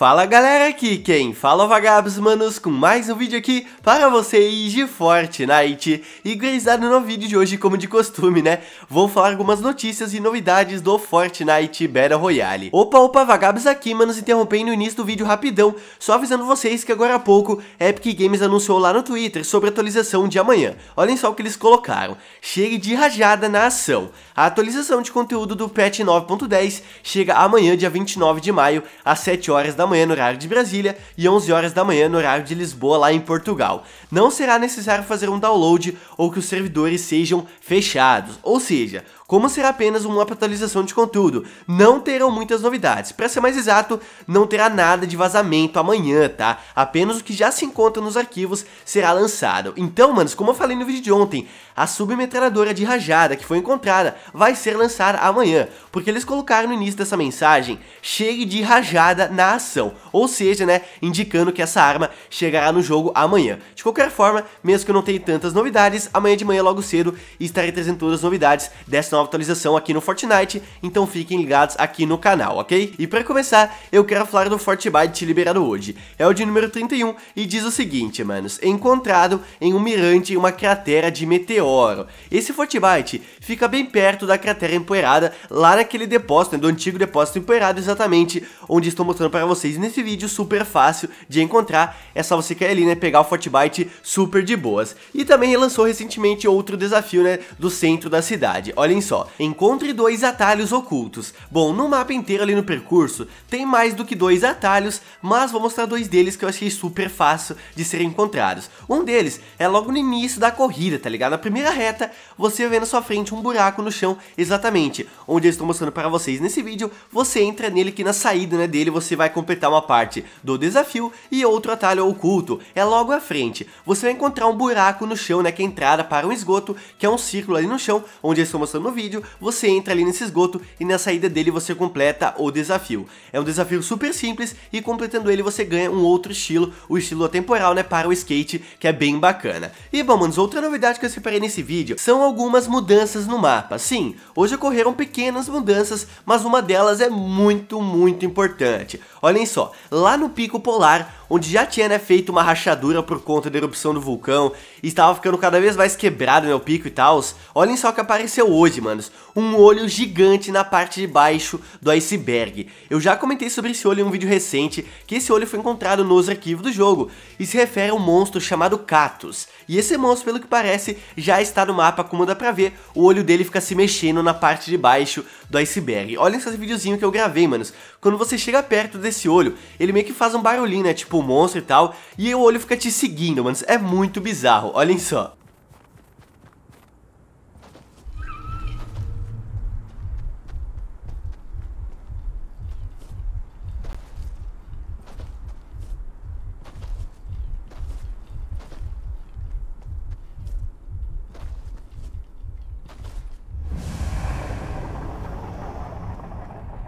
Fala galera, aqui quem fala é vagabos manos com mais um vídeo aqui para vocês de Fortnite E gurizada, no vídeo de hoje, como de costume né, vou falar algumas notícias e novidades do Fortnite Battle Royale Opa, opa, vagabos aqui manos, interrompendo o início do vídeo rapidão Só avisando vocês que agora há pouco Epic Games anunciou lá no Twitter sobre a atualização de amanhã Olhem só o que eles colocaram, chegue de rajada na ação A atualização de conteúdo do patch 9.10 chega amanhã dia 29 de maio às 7 horas da manhã manhã no horário de Brasília e 11 horas da manhã no horário de Lisboa, lá em Portugal. Não será necessário fazer um download ou que os servidores sejam fechados, ou seja, como será apenas uma atualização de conteúdo, não terão muitas novidades. Para ser mais exato, não terá nada de vazamento amanhã, tá? Apenas o que já se encontra nos arquivos será lançado. Então, manos, como eu falei no vídeo de ontem, a submetralhadora de rajada que foi encontrada vai ser lançada amanhã, porque eles colocaram no início dessa mensagem, chegue de rajada na ação, ou seja, né, indicando que essa arma chegará no jogo amanhã. De qualquer forma, mesmo que eu não tenha tantas novidades, amanhã de manhã logo cedo estarei trazendo todas as novidades dessa nova nova atualização aqui no Fortnite, então fiquem ligados aqui no canal, ok? E para começar, eu quero falar do Fortnite liberado hoje, é o de número 31 e diz o seguinte, manos, é encontrado em um mirante uma cratera de meteoro. Esse Fortnite fica bem perto da cratera empoeirada, lá naquele depósito, né, do antigo depósito empoeirado exatamente, onde estou mostrando para vocês nesse vídeo, super fácil de encontrar, é só você cair ali, né, pegar o Fortnite super de boas. E também lançou recentemente outro desafio, né, do centro da cidade, olhem só só, encontre dois atalhos ocultos. Bom, no mapa inteiro ali no percurso, tem mais do que dois atalhos, mas vou mostrar dois deles que eu achei super fácil de serem encontrados. Um deles é logo no início da corrida, tá ligado? Na primeira reta, você vê na sua frente um buraco no chão, exatamente, onde eu estou mostrando para vocês nesse vídeo, você entra nele que na saída né, dele você vai completar uma parte do desafio e outro atalho oculto, é logo à frente. Você vai encontrar um buraco no chão, né, que é a entrada para um esgoto, que é um círculo ali no chão, onde eu estou mostrando no vídeo, vídeo, você entra ali nesse esgoto e na saída dele você completa o desafio. É um desafio super simples e completando ele você ganha um outro estilo, o estilo atemporal, né, para o skate, que é bem bacana. E bom, manos, outra novidade que eu separei nesse vídeo são algumas mudanças no mapa. Sim, hoje ocorreram pequenas mudanças, mas uma delas é muito, muito importante. Olhem só, lá no Pico Polar, onde já tinha né, feito uma rachadura por conta da erupção do vulcão e estava ficando cada vez mais quebrado né, o pico e tal, olhem só o que apareceu hoje, manos. Um olho gigante na parte de baixo do iceberg. Eu já comentei sobre esse olho em um vídeo recente, que esse olho foi encontrado nos arquivos do jogo e se refere a um monstro chamado Catus. E esse monstro, pelo que parece, já está no mapa, como dá pra ver, o olho dele fica se mexendo na parte de baixo do iceberg. Olhem esse videozinho que eu gravei, manos. Quando você chega perto desse olho, ele meio que faz um barulhinho, né? Tipo, com o monstro e tal, e o olho fica te seguindo, mano. é muito bizarro, olhem só.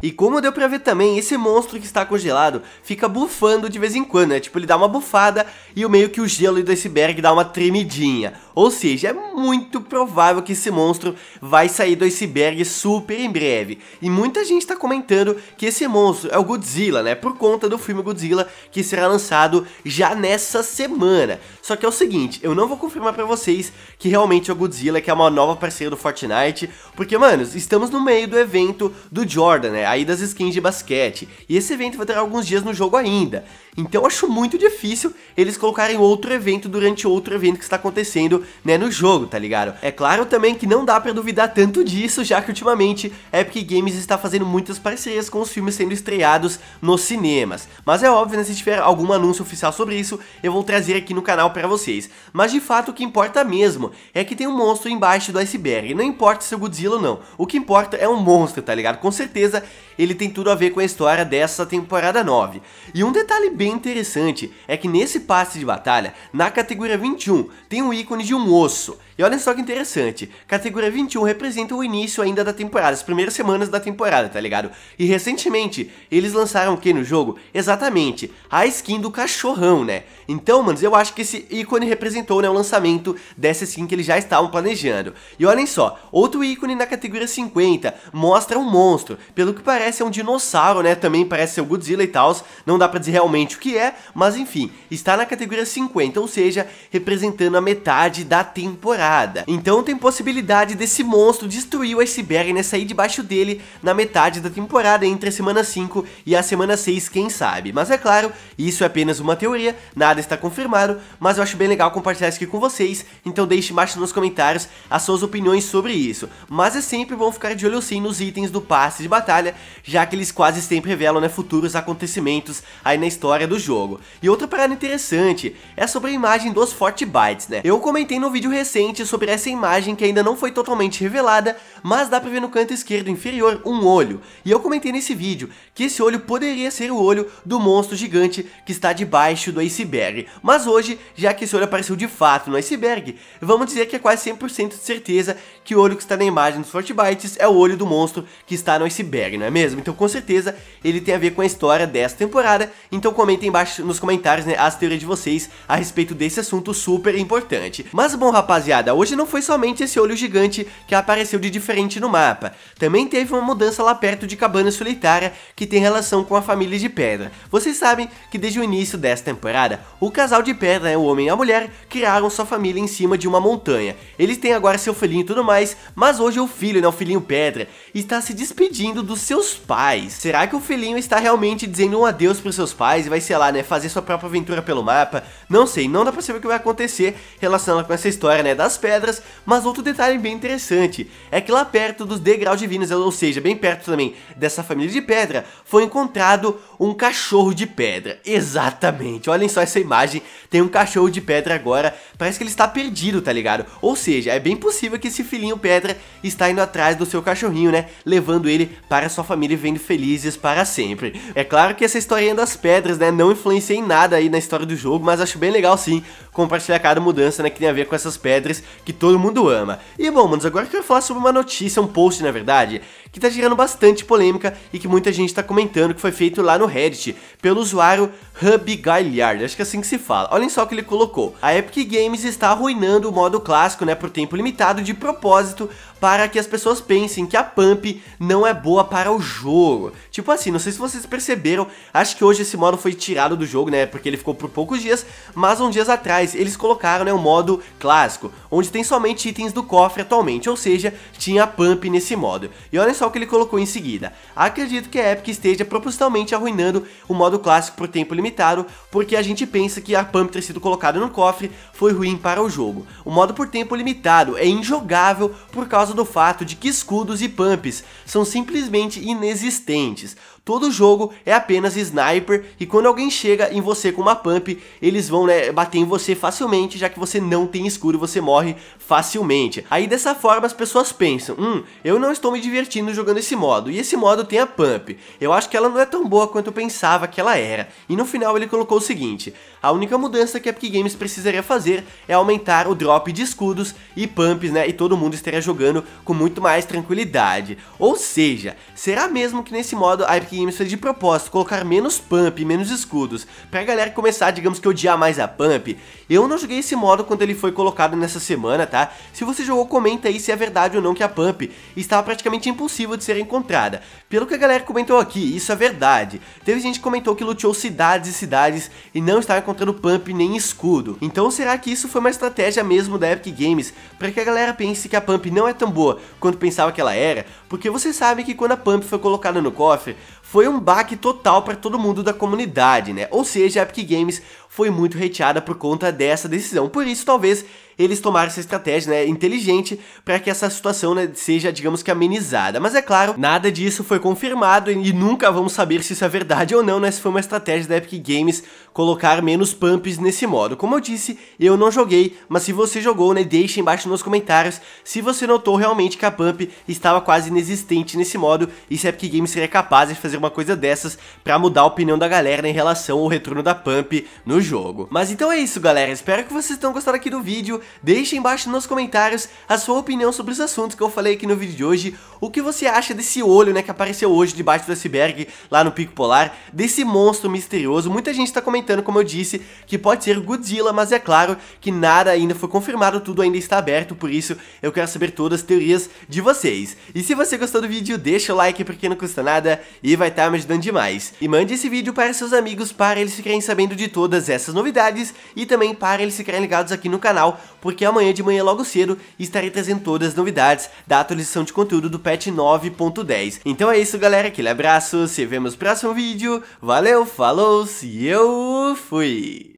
E como deu pra ver também, esse monstro que está congelado fica bufando de vez em quando, né? Tipo, ele dá uma bufada e meio que o gelo do iceberg dá uma tremidinha. Ou seja, é muito provável que esse monstro vai sair do iceberg super em breve. E muita gente está comentando que esse monstro é o Godzilla, né? Por conta do filme Godzilla que será lançado já nessa semana. Só que é o seguinte, eu não vou confirmar para vocês que realmente é o Godzilla, que é uma nova parceira do Fortnite, porque, mano, estamos no meio do evento do Jordan, né, aí das skins de basquete, e esse evento vai ter alguns dias no jogo ainda. Então eu acho muito difícil eles colocarem outro evento durante outro evento que está acontecendo, né, no jogo, tá ligado? É claro também que não dá para duvidar tanto disso, já que ultimamente Epic Games está fazendo muitas parcerias com os filmes sendo estreados nos cinemas. Mas é óbvio, né, se tiver algum anúncio oficial sobre isso, eu vou trazer aqui no canal para vocês. Mas de fato o que importa mesmo é que tem um monstro embaixo do iceberg, não importa se é o Godzilla ou não. O que importa é um monstro, tá ligado? Com certeza ele tem tudo a ver com a história dessa temporada 9. E um detalhe bem bem interessante é que nesse passe de batalha, na categoria 21, tem um ícone de um osso. E olha só que interessante, categoria 21 representa o início ainda da temporada, as primeiras semanas da temporada, tá ligado? E recentemente, eles lançaram o que no jogo? Exatamente, a skin do cachorrão, né? Então, manos, eu acho que esse ícone representou né, o lançamento dessa skin que eles já estavam planejando. E olhem só, outro ícone na categoria 50 mostra um monstro, pelo que parece é um dinossauro, né? Também parece ser o Godzilla e tal, não dá pra dizer realmente exatamente o que é, mas enfim, está na categoria 50, ou seja, representando a metade da temporada. Então tem possibilidade desse monstro destruir o iceberg, né, sair debaixo dele na metade da temporada, entre a semana 5 e a semana 6, quem sabe. Mas é claro, isso é apenas uma teoria, nada está confirmado, mas eu acho bem legal compartilhar isso aqui com vocês, então deixe embaixo nos comentários as suas opiniões sobre isso. Mas é sempre bom ficar de olho sim nos itens do passe de batalha, já que eles quase sempre revelam né, futuros acontecimentos aí na história história do jogo. E outra parada interessante é sobre a imagem dos Fortbytes Bytes, né? Eu comentei no vídeo recente sobre essa imagem que ainda não foi totalmente revelada, mas dá pra ver no canto esquerdo inferior um olho. E eu comentei nesse vídeo que esse olho poderia ser o olho do monstro gigante que está debaixo do iceberg. Mas hoje, já que esse olho apareceu de fato no iceberg, vamos dizer que é quase 100% de certeza que o olho que está na imagem dos Fortbytes Bytes é o olho do monstro que está no iceberg, não é mesmo? Então com certeza ele tem a ver com a história dessa temporada, então comenta comentem embaixo nos comentários, né, as teorias de vocês a respeito desse assunto super importante. Mas bom, rapaziada, hoje não foi somente esse olho gigante que apareceu de diferente no mapa. Também teve uma mudança lá perto de Cabana Solitária que tem relação com a família de Pedra. Vocês sabem que desde o início dessa temporada, o casal de Pedra, né, o homem e a mulher, criaram sua família em cima de uma montanha. Eles têm agora seu filhinho e tudo mais, mas hoje o filho, né, o filhinho Pedra, está se despedindo dos seus pais. Será que o filhinho está realmente dizendo um adeus para os seus pais e vai sei lá, né, fazer sua própria aventura pelo mapa. Não sei, não dá pra saber o que vai acontecer relacionado com essa história, né, das pedras. Mas outro detalhe bem interessante é que lá perto dos degraus divinos, ou seja, bem perto também dessa família de pedra, foi encontrado um cachorro de pedra. Exatamente, olhem só essa imagem, tem um cachorro de pedra agora, parece que ele está perdido, tá ligado? Ou seja, é bem possível que esse filhinho pedra está indo atrás do seu cachorrinho, né, levando ele para sua família e vendo felizes para sempre. É claro que essa historinha das pedras, né, não influenciei em nada aí na história do jogo, mas acho bem legal sim compartilhar cada mudança, né, que tem a ver com essas pedras que todo mundo ama. E bom, manos, agora eu quero falar sobre uma notícia, um post, na verdade, que tá gerando bastante polêmica e que muita gente tá comentando que foi feito lá no Reddit pelo usuário Hub acho que é assim que se fala. Olhem só o que ele colocou. A Epic Games está arruinando o modo clássico, né, por tempo limitado de propósito para que as pessoas pensem que a pump não é boa para o jogo. Tipo assim, não sei se vocês perceberam, acho que hoje esse modo foi tirado do jogo, né, porque ele ficou por poucos dias, mas uns dias atrás eles colocaram né, modo clássico, onde tem somente itens do cofre atualmente, ou seja, tinha pump nesse modo. E olha só o que ele colocou em seguida. Acredito que a Epic esteja propositalmente arruinando o modo clássico por tempo limitado, porque a gente pensa que a pump ter sido colocada no cofre foi ruim para o jogo. O modo por tempo limitado é injogável por causa do fato de que escudos e pumps são simplesmente inexistentes. Todo jogo é apenas sniper e quando alguém chega em você com uma pump, eles vão né, bater em você facilmente, já que você não tem escuro e você morre facilmente. Aí dessa forma as pessoas pensam, hum, eu não estou me divertindo jogando esse modo, e esse modo tem a pump. Eu acho que ela não é tão boa quanto eu pensava que ela era. E no final ele colocou o seguinte, a única mudança que a Epic Games precisaria fazer é aumentar o drop de escudos e pumps, né, e todo mundo estaria jogando com muito mais tranquilidade. Ou seja, será mesmo que nesse modo a Epic que Games foi de propósito colocar menos pump, menos escudos, pra galera começar, digamos que odiar mais a pump, eu não joguei esse modo quando ele foi colocado nessa semana, tá? Se você jogou, comenta aí se é verdade ou não que a pump estava praticamente impossível de ser encontrada. Pelo que a galera comentou aqui, isso é verdade. Teve gente que comentou que luteou cidades e cidades e não estava encontrando pump nem escudo. Então será que isso foi uma estratégia mesmo da Epic Games para que a galera pense que a pump não é tão boa quanto pensava que ela era? Porque você sabe que quando a pump foi colocada no cofre, foi um baque total para todo mundo da comunidade, né? Ou seja, a Epic Games foi muito hateada por conta dessa decisão. Por isso, talvez eles tomaram essa estratégia né, inteligente para que essa situação né, seja, digamos que, amenizada. Mas é claro, nada disso foi confirmado e nunca vamos saber se isso é verdade ou não, né, se foi uma estratégia da Epic Games colocar menos pumps nesse modo. Como eu disse, eu não joguei, mas se você jogou, né, deixe embaixo nos comentários se você notou realmente que a pump estava quase inexistente nesse modo e se a Epic Games seria capaz de fazer uma coisa dessas para mudar a opinião da galera né, em relação ao retorno da pump no jogo. Mas então é isso, galera. Espero que vocês tenham gostado aqui do vídeo. Deixe embaixo nos comentários a sua opinião sobre os assuntos que eu falei aqui no vídeo de hoje. O que você acha desse olho, né, que apareceu hoje debaixo do iceberg lá no Pico Polar, desse monstro misterioso. Muita gente está comentando, como eu disse, que pode ser Godzilla, mas é claro que nada ainda foi confirmado, tudo ainda está aberto, por isso eu quero saber todas as teorias de vocês. E se você gostou do vídeo, deixa o like porque não custa nada e vai estar tá me ajudando demais. E mande esse vídeo para seus amigos para eles ficarem sabendo de todas essas novidades e também para eles ficarem ligados aqui no canal, porque amanhã de manhã logo cedo estarei trazendo todas as novidades da atualização de conteúdo do patch 9.10. Então é isso galera, aquele abraço, se vemos no próximo vídeo, valeu, falou, e eu fui!